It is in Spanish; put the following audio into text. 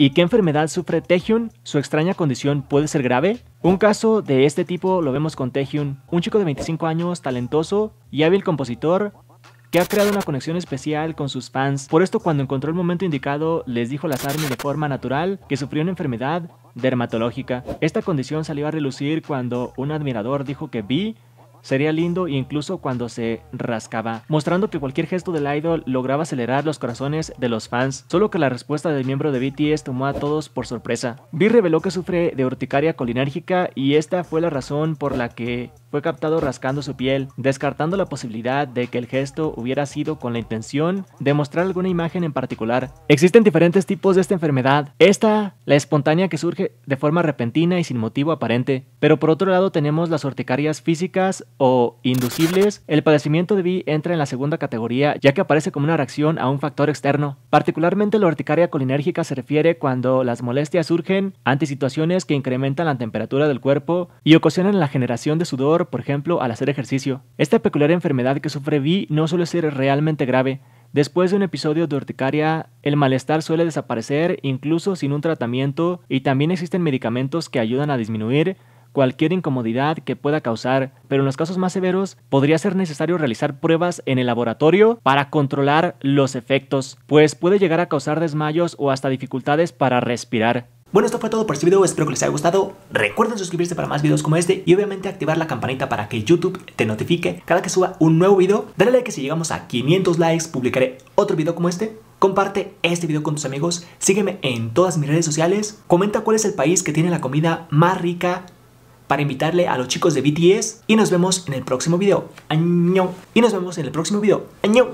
¿Y qué enfermedad sufre Taehyun? ¿Su extraña condición puede ser grave? Un caso de este tipo lo vemos con Taehyun, un chico de 25 años, talentoso y hábil compositor, que ha creado una conexión especial con sus fans. Por esto cuando encontró el momento indicado, les dijo a las armas de forma natural que sufrió una enfermedad dermatológica. Esta condición salió a relucir cuando un admirador dijo que Vi Sería lindo incluso cuando se rascaba, mostrando que cualquier gesto del idol lograba acelerar los corazones de los fans, solo que la respuesta del miembro de BTS tomó a todos por sorpresa. Vi reveló que sufre de urticaria colinérgica y esta fue la razón por la que fue captado rascando su piel, descartando la posibilidad de que el gesto hubiera sido con la intención de mostrar alguna imagen en particular. Existen diferentes tipos de esta enfermedad. Esta, la espontánea que surge de forma repentina y sin motivo aparente. Pero por otro lado tenemos las horticarias físicas o inducibles. El padecimiento de V entra en la segunda categoría ya que aparece como una reacción a un factor externo. Particularmente la horticaria colinérgica se refiere cuando las molestias surgen ante situaciones que incrementan la temperatura del cuerpo y ocasionan la generación de sudor por ejemplo, al hacer ejercicio. Esta peculiar enfermedad que sufre Vi no suele ser realmente grave. Después de un episodio de urticaria, el malestar suele desaparecer incluso sin un tratamiento y también existen medicamentos que ayudan a disminuir cualquier incomodidad que pueda causar, pero en los casos más severos podría ser necesario realizar pruebas en el laboratorio para controlar los efectos, pues puede llegar a causar desmayos o hasta dificultades para respirar. Bueno, esto fue todo por este video, espero que les haya gustado. Recuerden suscribirse para más videos como este y obviamente activar la campanita para que YouTube te notifique cada que suba un nuevo video. Dale like si llegamos a 500 likes, publicaré otro video como este. Comparte este video con tus amigos, sígueme en todas mis redes sociales, comenta cuál es el país que tiene la comida más rica para invitarle a los chicos de BTS y nos vemos en el próximo video. ¡Año! Y nos vemos en el próximo video. ¡Año!